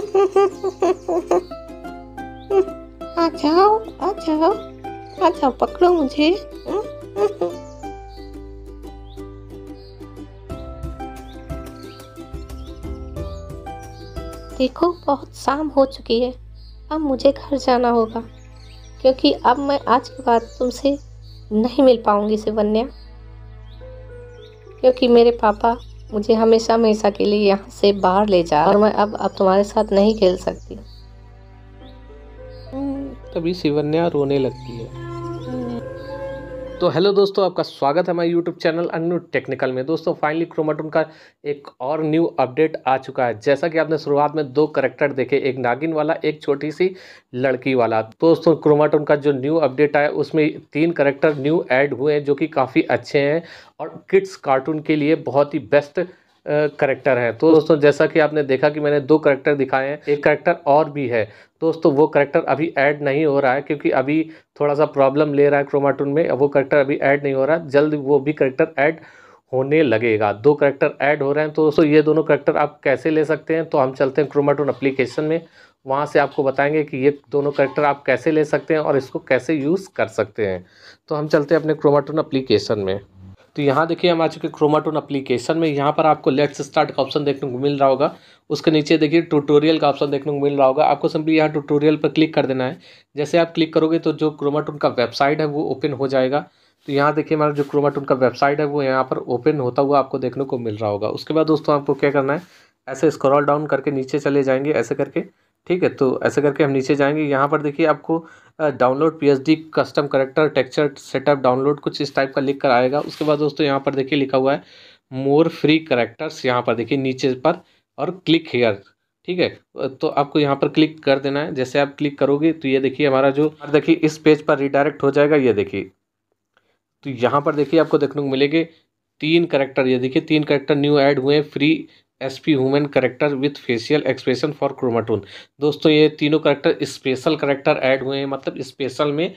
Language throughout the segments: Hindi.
आ जाओ आ जाओ आ जाओ पकड़ो मुझे देखो बहुत शाम हो चुकी है अब मुझे घर जाना होगा क्योंकि अब मैं आज के बाद तुमसे नहीं मिल पाऊंगी सिवन्या क्योंकि मेरे पापा मुझे हमेशा हमेशा के लिए यहाँ से बाहर ले जा और मैं अब अब तुम्हारे साथ नहीं खेल सकती तभी शिवन्या रोने लगती है तो हेलो दोस्तों आपका स्वागत है हमारे यूट्यूब चैनल अन्य टेक्निकल में दोस्तों फाइनली क्रोमाटून का एक और न्यू अपडेट आ चुका है जैसा कि आपने शुरुआत में दो करेक्टर देखे एक नागिन वाला एक छोटी सी लड़की वाला दोस्तों क्रोमाटून का जो न्यू अपडेट आया उसमें तीन करेक्टर न्यू एड हुए हैं जो कि काफ़ी अच्छे हैं और किड्स कार्टून के लिए बहुत ही बेस्ट करेक्टर है तो दोस्तों जैसा कि आपने देखा कि मैंने दो करेक्टर दिखाए हैं एक करेक्टर और भी है दोस्तों वो करेक्टर अभी ऐड नहीं हो रहा है क्योंकि अभी थोड़ा सा प्रॉब्लम ले रहा है क्रोमाटून में वो करेक्टर अभी ऐड नहीं हो रहा है जल्द वो भी करेक्टर ऐड होने लगेगा दो करेक्टर ऐड हो रहे हैं तो दोस्तों ये दोनों करेक्टर आप कैसे ले सकते हैं तो हम चलते हैं क्रोमाटून अप्लीकेशन में वहाँ से आपको बताएंगे कि ये दोनों करेक्टर आप कैसे ले सकते हैं और इसको कैसे यूज़ कर सकते हैं तो हम चलते हैं अपने क्रोमाटून अप्लीकेशन में तो यहाँ देखिए हम आ चुके क्रोमाटोन अप्लीकेशन में यहाँ पर आपको लेट्स स्टार्ट का ऑप्शन देखने को मिल रहा होगा उसके नीचे देखिए ट्यूटोरियल का ऑप्शन देखने को मिल रहा होगा आपको सिंपली यहाँ ट्यूटोरियल पर क्लिक कर देना है जैसे आप क्लिक करोगे तो जो क्रोमाटोन का वेबसाइट है वो ओपन हो जाएगा तो यहाँ देखिए हमारा जो क्रोमाटोन का वेबसाइट है वो यहाँ पर ओपन होता हुआ आपको देखने को मिल रहा होगा उसके बाद दोस्तों आपको क्या करना है ऐसे स्क्रॉल डाउन करके नीचे चले जाएंगे ऐसे करके ठीक है तो ऐसा करके हम नीचे जाएंगे यहाँ पर देखिए आपको download P H D custom character texture setup download कुछ इस टाइप का लिख कर आएगा उसके बाद दोस्तों यहाँ पर देखिए लिखा हुआ है मोर फ्री करेक्टर्स यहाँ पर देखिए नीचे पर और क्लिक हेयर ठीक है तो आपको यहाँ पर क्लिक कर देना है जैसे आप क्लिक करोगे तो ये देखिए हमारा जो देखिए इस पेज पर रिडायरेक्ट हो जाएगा ये देखिए तो यहाँ पर देखिए आपको देखने को मिलेगी तीन करेक्टर ये देखिए तीन करेक्टर न्यू ऐड हुए हैं free S P women character with facial expression for Chromatone दोस्तों ये तीनों करेक्टर स्पेशल करेक्टर ऐड हुए हैं मतलब स्पेशल में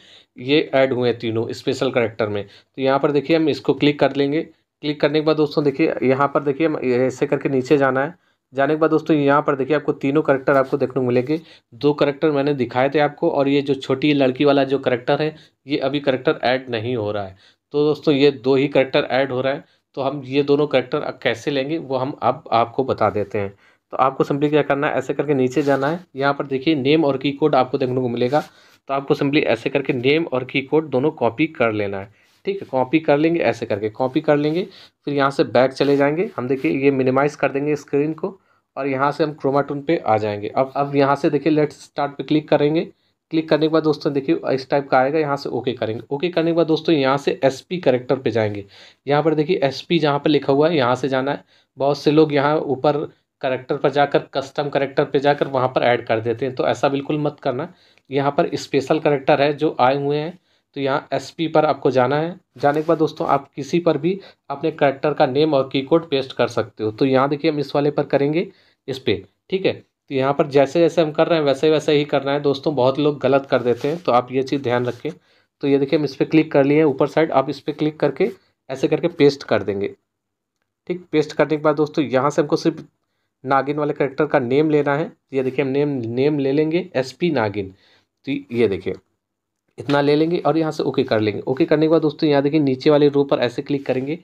ये ऐड हुए हैं तीनों स्पेशल करेक्टर में तो यहाँ पर देखिए हम इसको क्लिक कर लेंगे क्लिक करने के बाद दोस्तों देखिए यहाँ पर देखिए ऐसे करके नीचे जाना है जाने के बाद दोस्तों यहाँ पर देखिए आपको तीनों करेक्टर आपको देखने को मिलेंगे दो करेक्टर मैंने दिखाए थे आपको और ये जो छोटी लड़की वाला जो करेक्टर है ये अभी करेक्टर ऐड नहीं हो रहा है तो दोस्तों ये दो ही करेक्टर ऐड हो रहा है तो हम ये दोनों करेक्टर कैसे लेंगे वो हम अब आपको बता देते हैं तो आपको सिंपली क्या करना है ऐसे करके नीचे जाना है यहाँ पर देखिए नेम और की कोड आपको देखने को मिलेगा तो आपको सिंपली ऐसे करके नेम और की कोड दोनों कॉपी कर लेना है ठीक है कॉपी कर लेंगे ऐसे करके कॉपी कर लेंगे फिर यहाँ से बैक चले जाएंगे हम देखिए ये मिनिमाइज़ कर देंगे स्क्रीन को और यहाँ से हम क्रोमाटून पे आ जाएंगे अब अब यहाँ से देखिए लेट्स स्टार्ट पे क्लिक करेंगे क्लिक करने के बाद दोस्तों देखिए इस टाइप का आएगा यहाँ से ओके करेंगे ओके करने के बाद दोस्तों यहाँ से एस पी करेक्टर पर जाएंगे यहाँ पर देखिए एस पी जहाँ पर लिखा हुआ है यहाँ से जाना है बहुत से लोग यहाँ ऊपर करेक्टर पर जाकर कस्टम करेक्टर पर जाकर वहाँ पर ऐड कर देते हैं तो ऐसा बिल्कुल मत करना यहाँ पर स्पेशल करेक्टर है जो आए हुए हैं तो यहाँ एस पी पर आपको जाना है जाने के बाद दोस्तों आप किसी पर भी अपने करेक्टर का नेम और की कोड पेस्ट कर सकते हो तो यहाँ देखिए हम इस वाले पर करेंगे इस पर ठीक है तो यहाँ पर जैसे जैसे हम कर रहे हैं वैसे वैसे ही करना है दोस्तों बहुत लोग गलत कर देते हैं तो आप ये चीज़ ध्यान रखें तो ये देखिए हम इस पर क्लिक कर लिए ऊपर साइड आप इस पर क्लिक करके ऐसे करके पेस्ट कर देंगे ठीक पेस्ट करने के बाद दोस्तों यहाँ से हमको सिर्फ नागिन वाले करेक्टर का नेम लेना है ये देखिए हम नेम नेम ले लेंगे एस पी नागिन तो ये देखिए इतना ले लेंगे और यहाँ से ओके कर लेंगे ओके करने के बाद दोस्तों यहाँ देखिए नीचे वाले रो पर ऐसे क्लिक करेंगे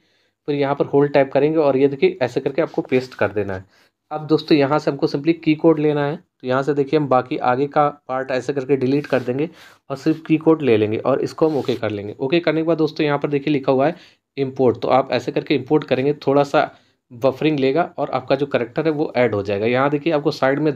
फिर यहाँ पर होल्ड टाइप करेंगे और ये देखिए ऐसे करके आपको पेस्ट कर देना है अब दोस्तों यहाँ से हमको सिंपली की कोड लेना है तो यहाँ से देखिए हम बाकी आगे का पार्ट ऐसे करके डिलीट कर देंगे और सिर्फ की कोड ले लेंगे और इसको हम ओके कर लेंगे ओके करने के बाद दोस्तों यहाँ पर देखिए लिखा हुआ है इम्पोर्ट तो आप ऐसे करके इम्पोर्ट करेंगे थोड़ा सा बफरिंग लेगा और आपका जो करेक्टर है वो ऐड हो जाएगा यहाँ देखिए आपको साइड में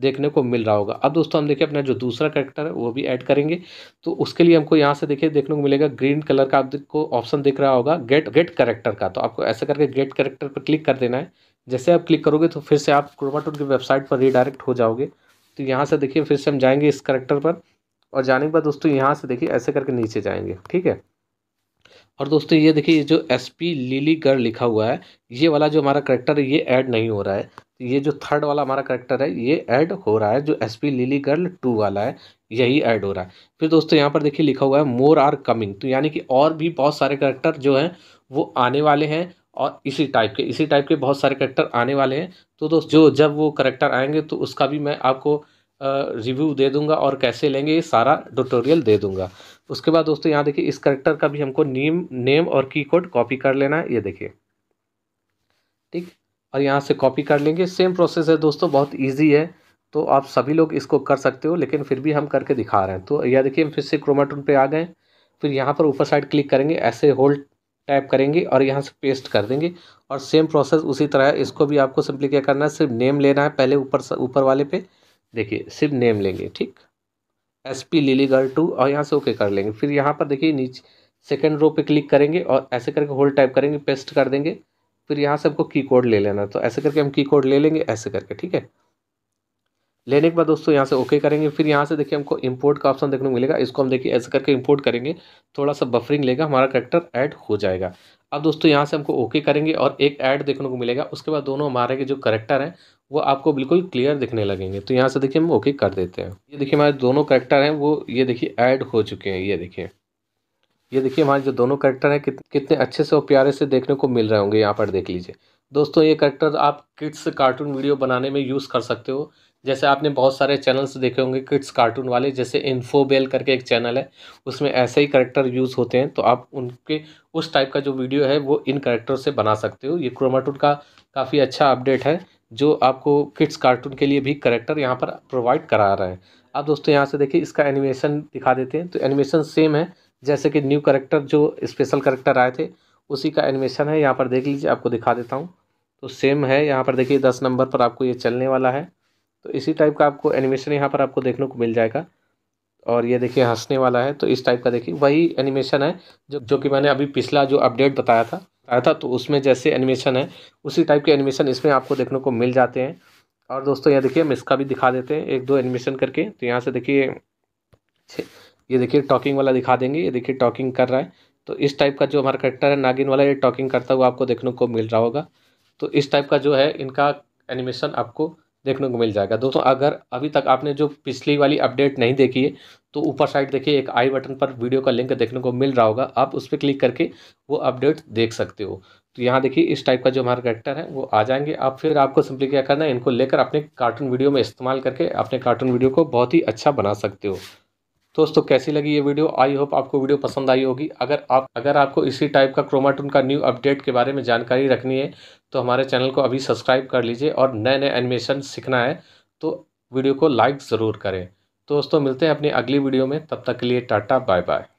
देखने को मिल रहा होगा अब दोस्तों हम देखिए अपना जो दूसरा करेक्टर है वो भी ऐड करेंगे तो उसके लिए हमको यहाँ से देखिए देखने को मिलेगा ग्रीन कलर का आपको ऑप्शन दिख रहा होगा गेट गेट करेक्टर का तो आपको ऐसे करके गेट करेक्टर पर क्लिक कर देना है जैसे आप क्लिक करोगे तो फिर से आप क्रोमाटूट की वेबसाइट पर रीडायरेक्ट हो जाओगे तो यहाँ से देखिए फिर से हम जाएंगे इस करेक्टर पर और जाने के बाद दोस्तों यहाँ से देखिए ऐसे करके नीचे जाएंगे ठीक है और दोस्तों ये देखिए ये जो एस पी लीली गढ़ लिखा हुआ है ये वाला जो हमारा करेक्टर है ये ऐड नहीं हो रहा है ये जो थर्ड वाला हमारा करेक्टर है ये ऐड हो रहा है जो S P Lily girl two वाला है यही ऐड हो रहा है फिर दोस्तों यहाँ पर देखिए लिखा हुआ है मोर आर कमिंग तो यानी कि और भी बहुत सारे करेक्टर जो हैं वो आने वाले हैं और इसी टाइप के इसी टाइप के बहुत सारे करेक्टर आने वाले हैं तो दोस्त जो जब वो करेक्टर आएंगे तो उसका भी मैं आपको रिव्यू दे दूंगा और कैसे लेंगे ये सारा ट्यूटोरियल दे दूंगा उसके बाद दोस्तों यहाँ देखिए इस करेक्टर का भी हमको नेम नेम और की कोड कॉपी कर लेना है ये देखिए ठीक और यहाँ से कॉपी कर लेंगे सेम प्रोसेस है दोस्तों बहुत ईजी है तो आप सभी लोग इसको कर सकते हो लेकिन फिर भी हम करके दिखा रहे हैं तो यह देखिए हम फिर से क्रोमाटून पर आ गए फिर यहाँ पर ऊपर साइड क्लिक करेंगे ऐसे होल्ड टाइप करेंगे और यहाँ से पेस्ट कर देंगे और सेम प्रोसेस उसी तरह है इसको भी आपको सिंपली क्या करना है सिर्फ नेम लेना है पहले ऊपर ऊपर वाले पे देखिए सिर्फ नेम लेंगे ठीक S P Lily girl two और यहाँ से ओके कर लेंगे फिर यहाँ पर देखिए नीचे सेकेंड रो पे क्लिक करेंगे और ऐसे करके होल्ड टाइप करेंगे पेस्ट कर देंगे फिर यहाँ से आपको की कोड ले लेना तो ऐसे करके हम की कोड ले लेंगे ऐसे करके ठीक है लेने के बाद दोस्तों यहाँ से ओके करेंगे फिर यहाँ से देखिए हमको इंपोर्ट का ऑप्शन देखने को मिलेगा इसको हम देखिए ऐसे करके इंपोर्ट करेंगे थोड़ा सा बफरिंग लेगा हमारा करेक्टर ऐड हो जाएगा अब दोस्तों यहाँ से हमको ओके करेंगे और एक ऐड देखने को मिलेगा उसके बाद दोनों हमारे के जो करेक्टर हैं वो आपको बिल्कुल क्लियर दिखने लगेंगे तो यहाँ से देखिए हम ओके कर देते हैं ये देखिए हमारे दोनों करेक्टर हैं वो ये देखिए ऐड हो चुके हैं ये देखिए ये देखिए हमारे जो दोनों करेक्टर हैं कितने अच्छे से और प्यारे से देखने को मिल रहे होंगे यहाँ पर देख लीजिए दोस्तों ये करेक्टर आप किड्स कार्टून वीडियो बनाने में यूज़ कर सकते हो जैसे आपने बहुत सारे चैनल्स देखे होंगे किड्स कार्टून वाले जैसे इन्फोबेल करके एक चैनल है उसमें ऐसे ही करेक्टर यूज़ होते हैं तो आप उनके उस टाइप का जो वीडियो है वो इन करेक्टर से बना सकते हो ये क्रोमाटून का काफ़ी अच्छा अपडेट है जो आपको किड्स कार्टून के लिए भी करेक्टर यहाँ पर प्रोवाइड करा रहा है अब दोस्तों यहाँ से देखिए इसका एनिमेशन दिखा देते हैं तो एनिमेशन सेम है जैसे कि न्यू करेक्टर जो स्पेशल करेक्टर आए थे उसी का एनिमेशन है यहाँ पर देख लीजिए आपको दिखा देता हूँ तो सेम है यहाँ पर देखिए दस नंबर पर आपको ये चलने वाला है तो इसी टाइप का आपको एनिमेशन यहाँ पर आपको देखने को मिल जाएगा और ये देखिए हंसने वाला है तो इस टाइप का देखिए वही एनिमेशन है जो जो कि मैंने अभी पिछला जो अपडेट बताया था बताया था तो उसमें जैसे एनिमेशन है उसी टाइप के एनिमेशन इसमें आपको देखने को मिल जाते हैं और दोस्तों यहाँ देखिए हम इसका भी दिखा देते हैं एक दो एनिमेशन करके तो यहाँ से देखिए ये देखिए टॉकिंग वाला दिखा देंगे ये देखिए टॉकिंग कर रहा है तो इस टाइप का जो हमारा करेक्टर है नागिन वाला ये टॉकिंग करता हुआ आपको देखने को मिल रहा होगा तो इस टाइप का जो है इनका एनिमेशन आपको देखने को मिल जाएगा दोस्तों अगर अभी तक आपने जो पिछली वाली अपडेट नहीं देखी है तो ऊपर साइड देखिए एक आई बटन पर वीडियो का लिंक देखने को मिल रहा होगा आप उस पर क्लिक करके वो अपडेट देख सकते हो तो यहाँ देखिए इस टाइप का जो हमारा करेक्टर है वो आ जाएंगे आप फिर आपको सिंपली क्या करना है इनको लेकर अपने कार्टून वीडियो में इस्तेमाल करके अपने कार्टून वीडियो को बहुत ही अच्छा बना सकते हो दोस्तों कैसी लगी ये वीडियो आई होप आपको वीडियो पसंद आई होगी अगर आप अगर आपको इसी टाइप का क्रोमाटून का न्यू अपडेट के बारे में जानकारी रखनी है तो हमारे चैनल को अभी सब्सक्राइब कर लीजिए और नए नए एनिमेशन सीखना है तो वीडियो को लाइक ज़रूर करें दोस्तों मिलते हैं अपनी अगली वीडियो में तब तक के लिए टाटा बाय बाय